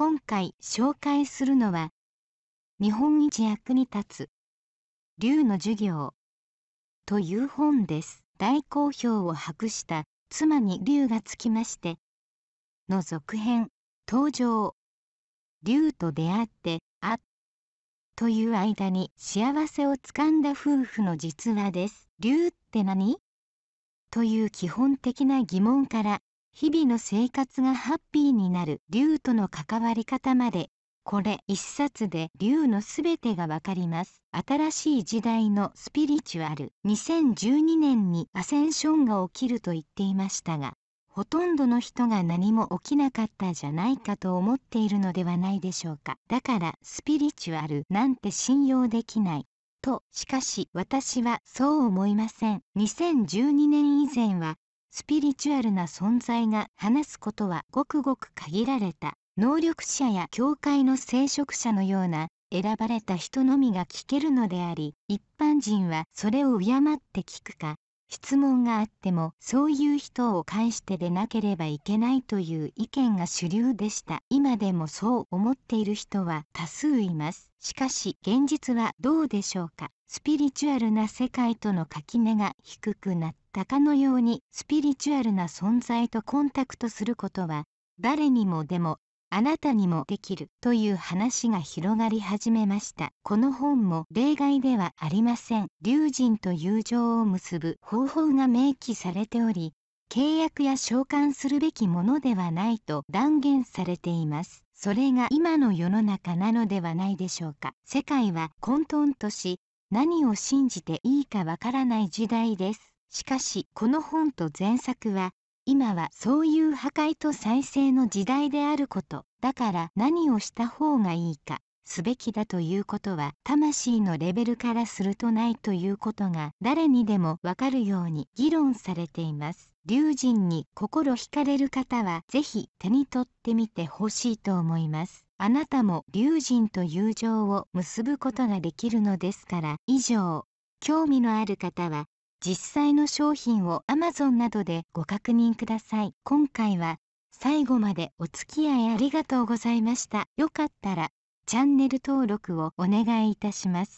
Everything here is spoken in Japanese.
今回紹介するのは日本一役に立つ龍の授業という本です大好評を博した妻に龍がつきましての続編登場龍と出会ってあという間に幸せをつかんだ夫婦の実話です龍って何という基本的な疑問から日々の生活がハッピーになる竜との関わり方までこれ一冊で竜のすべてがわかります新しい時代のスピリチュアル2012年にアセンションが起きると言っていましたがほとんどの人が何も起きなかったじゃないかと思っているのではないでしょうかだからスピリチュアルなんて信用できないとしかし私はそう思いません2012年以前はスピリチュアルな存在が話すことはごくごく限られた能力者や教会の聖職者のような選ばれた人のみが聞けるのであり一般人はそれを敬って聞くか質問があってもそういう人を介してでなければいけないという意見が主流でした今でもそう思っている人は多数いますしかし現実はどうでしょうかスピリチュアルな世界との垣根が低くなったかのようにスピリチュアルな存在とコンタクトすることは誰にもでもあなたにもできるという話が広がり始めましたこの本も例外ではありません竜神と友情を結ぶ方法が明記されており契約や召喚するべきものではないと断言されていますそれが今の世の中なのではないでしょうか世界は混沌とし何を信じていいかわからない時代ですしかしこの本と前作は今はそういう破壊と再生の時代であることだから何をした方がいいかすべきだということは魂のレベルからするとないということが誰にでもわかるように議論されています。龍神に心惹かれる方はぜひ手に取ってみてほしいと思います。あなたも龍神と友情を結ぶことができるのですから以上興味のある方は実際の商品を Amazon などでご確認ください今回は最後までお付き合いありがとうございましたよかったらチャンネル登録をお願いいたします